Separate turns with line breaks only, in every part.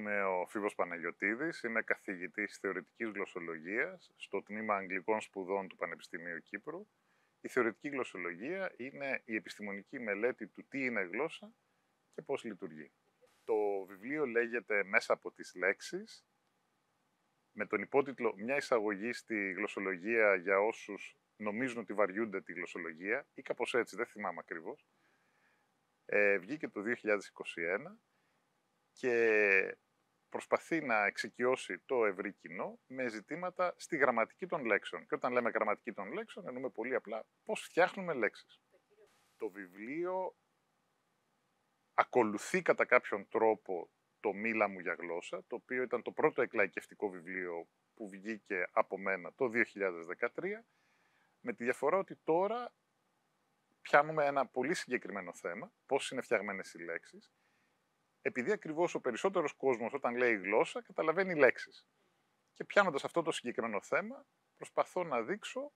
Είμαι ο Φίβος Παναγιωτίδης, είμαι καθηγητής θεωρητικής γλωσσολογίας στο τμήμα Αγγλικών Σπουδών του Πανεπιστημίου Κύπρου. Η θεωρητική γλωσσολογία είναι η επιστημονική μελέτη του τι είναι γλώσσα και πώς λειτουργεί. Το βιβλίο λέγεται «Μέσα από τις λέξεις» με τον υπότιτλο «Μια εισαγωγή στη γλωσσολογία για όσους νομίζουν ότι βαριούνται τη γλωσσολογία» ή κάπως έτσι, δεν θυμάμαι ακριβώς. Ε, βγήκε το 2021 και προσπαθεί να εξοικειώσει το ευρύ κοινό με ζητήματα στη γραμματική των λέξεων. Και όταν λέμε γραμματική των λέξεων, εννοούμε πολύ απλά πώς φτιάχνουμε λέξεις. Το βιβλίο ακολουθεί κατά κάποιον τρόπο το «Μίλα μου για γλώσσα», το οποίο ήταν το πρώτο εκλαϊκευτικό βιβλίο που βγήκε από μένα το 2013, με τη διαφορά ότι τώρα πιάνουμε ένα πολύ συγκεκριμένο θέμα, πώς είναι φτιαγμένες οι λέξεις, επειδή ακριβώς ο περισσότερος κόσμος όταν λέει γλώσσα καταλαβαίνει λέξεις. Και πιάνοντας αυτό το συγκεκριμένο θέμα, προσπαθώ να δείξω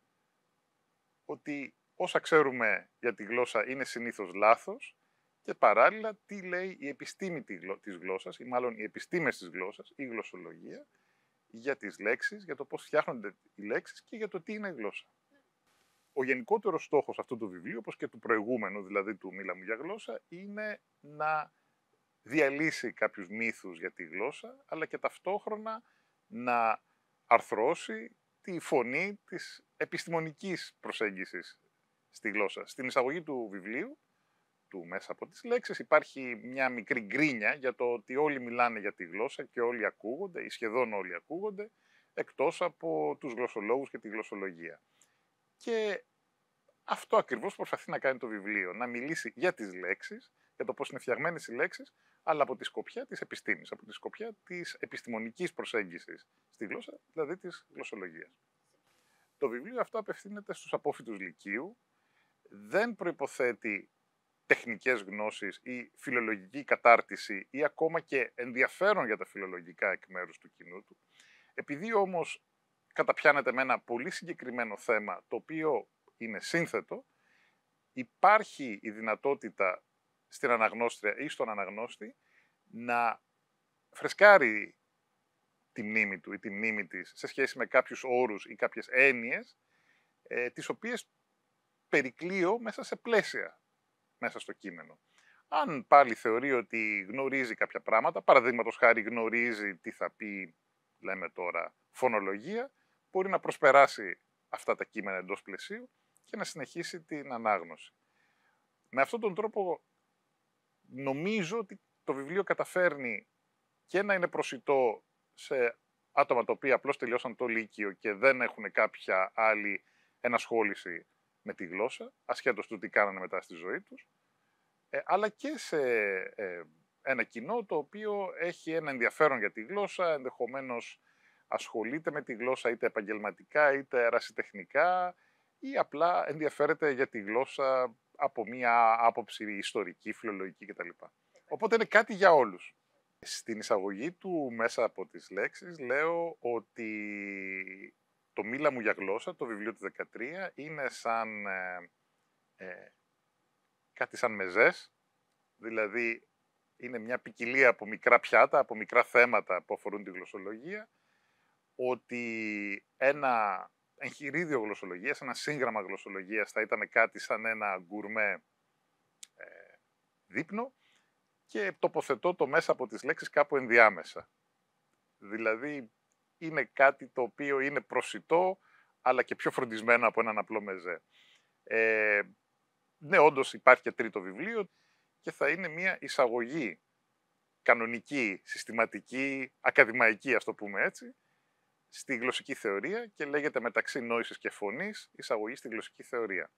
ότι όσα ξέρουμε για τη γλώσσα είναι συνήθως λάθος και παράλληλα τι λέει η επιστήμη της γλώσσας ή μάλλον οι επιστήμες της γλώσσας, η γλωσσολογία, για τις λέξεις, για το πώς φτιάχνονται οι λέξεις και για το τι είναι η γλώσσα. Ο γενικότερος στόχος αυτού του βιβλίου, όπως και του προηγούμενου, δηλαδή του «Μίλα μου για γλώσσα», είναι να διαλύσει κάποιους μύθους για τη γλώσσα, αλλά και ταυτόχρονα να αρθρώσει τη φωνή της επιστημονικής προσέγγισης στη γλώσσα. Στην εισαγωγή του βιβλίου, του μέσα από τις λέξεις, υπάρχει μια μικρή γκρίνια για το ότι όλοι μιλάνε για τη γλώσσα και όλοι ακούγονται, ή σχεδόν όλοι ακούγονται, εκτός από τους γλωσσολόγους και τη γλωσσολογία. Και αυτό ακριβώς προσπαθεί να κάνει το βιβλίο, να μιλήσει για τις λέξεις, για το πώς είναι οι λέξεις, αλλά από τη σκοπιά της επιστήμης, από τη σκοπιά της επιστημονικής προσέγγισης στη γλώσσα, δηλαδή της γλωσσολογίας. Το βιβλίο αυτό απευθύνεται στους απόφοιτους Λυκείου, δεν προποθέτει τεχνικές γνώσεις ή φιλολογική κατάρτιση ή ακόμα και ενδιαφέρον για τα φιλολογικά εκ μέρους του κοινού του. Επειδή όμως καταπιάνεται με ένα πολύ συγκεκριμένο θέμα, το οποίο είναι σύνθετο, υπάρχει η δυνατότητα στην αναγνώστρια ή στον αναγνώστη να φρεσκάρει τη μνήμη του ή τη μνήμη της σε σχέση με κάποιους όρους ή κάποιες έννοιες ε, τις οποίες περικλείω μέσα σε πλαίσια μέσα στο κείμενο. Αν πάλι θεωρεί ότι γνωρίζει κάποια πράγματα, παραδείγματος χάρη γνωρίζει τι θα πει, λέμε τώρα, φωνολογία, μπορεί να προσπεράσει αυτά τα κείμενα εντός πλαισίου και να συνεχίσει την ανάγνωση. Με αυτόν τον τρόπο νομίζω ότι το βιβλίο καταφέρνει και να είναι προσιτό σε άτομα τα οποία απλώς τελειώσαν το Λύκειο και δεν έχουν κάποια άλλη ενασχόληση με τη γλώσσα, ασχέτως του τι κάνανε μετά στη ζωή τους, ε, αλλά και σε ε, ένα κοινό το οποίο έχει ένα ενδιαφέρον για τη γλώσσα, ενδεχομένως ασχολείται με τη γλώσσα είτε επαγγελματικά είτε ερασιτεχνικά ή απλά ενδιαφέρεται για τη γλώσσα από μία άποψη ιστορική, φιλολογική κτλ. Οπότε είναι κάτι για όλους. Στην εισαγωγή του μέσα από τις λέξεις λέω ότι το «Μίλα μου για γλώσσα», το βιβλίο του 13, είναι σαν ε, ε, κάτι σαν μεζές, δηλαδή είναι μια ποικιλία από μικρά πιάτα, από μικρά θέματα που αφορούν τη γλωσσολογία, ότι ένα εγχειρίδιο γλωσσολογίας, ένα σύγγραμμα γλωσσολογίας, θα ήταν κάτι σαν ένα γκουρμέ ε, δείπνο και τοποθετώ το μέσα από τις λέξεις κάπου ενδιάμεσα. Δηλαδή είναι κάτι το οποίο είναι προσιτό, αλλά και πιο φροντισμένο από έναν απλό μεζέ. Ε, ναι, όντως υπάρχει και τρίτο βιβλίο και θα είναι μια εισαγωγή κανονική, συστηματική, ακαδημαϊκή, ας το πούμε έτσι, στη γλωσσική θεωρία και λέγεται μεταξύ νόησης και φωνής εισαγωγή στη γλωσσική θεωρία.